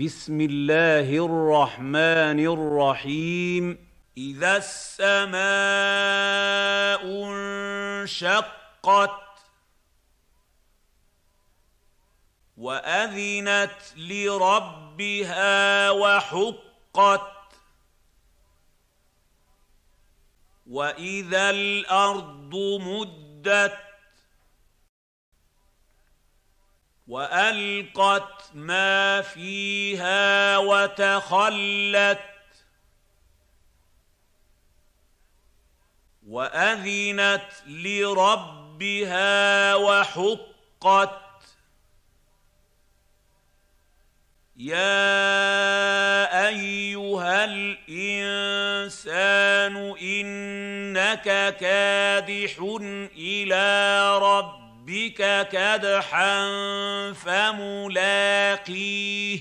بسم الله الرحمن الرحيم اذا السماء انشقت واذنت لربها وحقت واذا الارض مدت والقت ما فيها وتخلت واذنت لربها وحقت يا ايها الانسان انك كادح الى ربك بك كدحا فملاقيه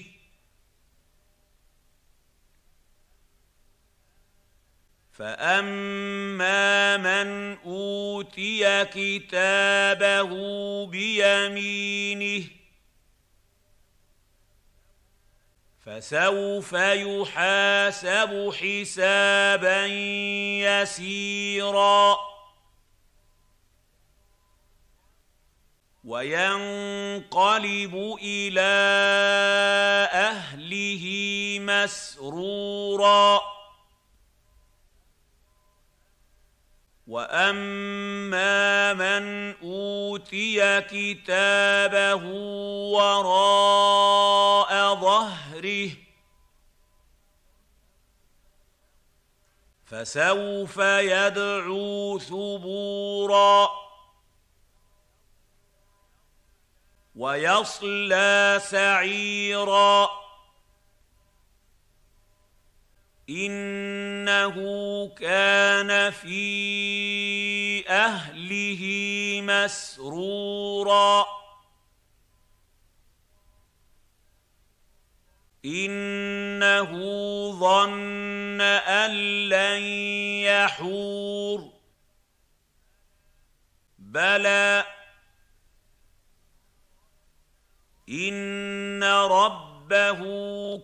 فاما من اوتي كتابه بيمينه فسوف يحاسب حسابا يسيرا وينقلب الى اهله مسرورا واما من اوتي كتابه وراء ظهره فسوف يدعو ثبورا ويصلى سعيرا انه كان في اهله مسرورا انه ظن ان لن يحور بلى إن ربه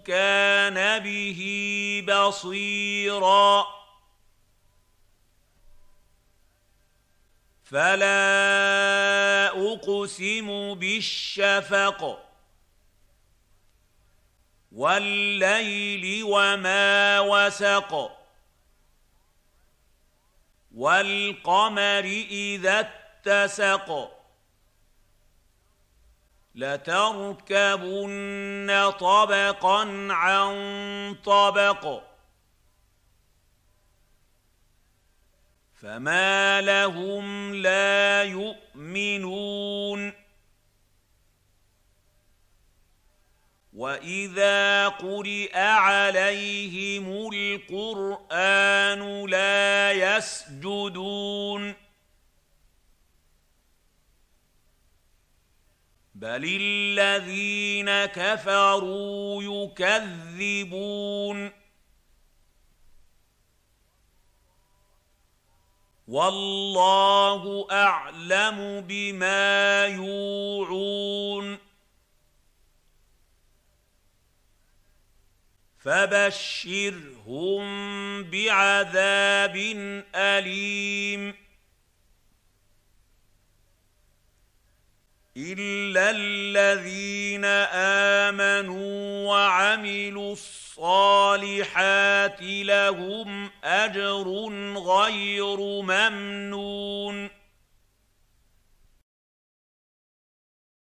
كان به بصيرا فلا أقسم بالشفق والليل وما وسق والقمر إذا اتسق لتركبن طبقا عن طبق فما لهم لا يؤمنون واذا قرئ عليهم القران لا يسجدون بل الذين كفروا يكذبون والله اعلم بما يوعون فبشرهم بعذاب اليم الا الذين امنوا وعملوا الصالحات لهم اجر غير ممنون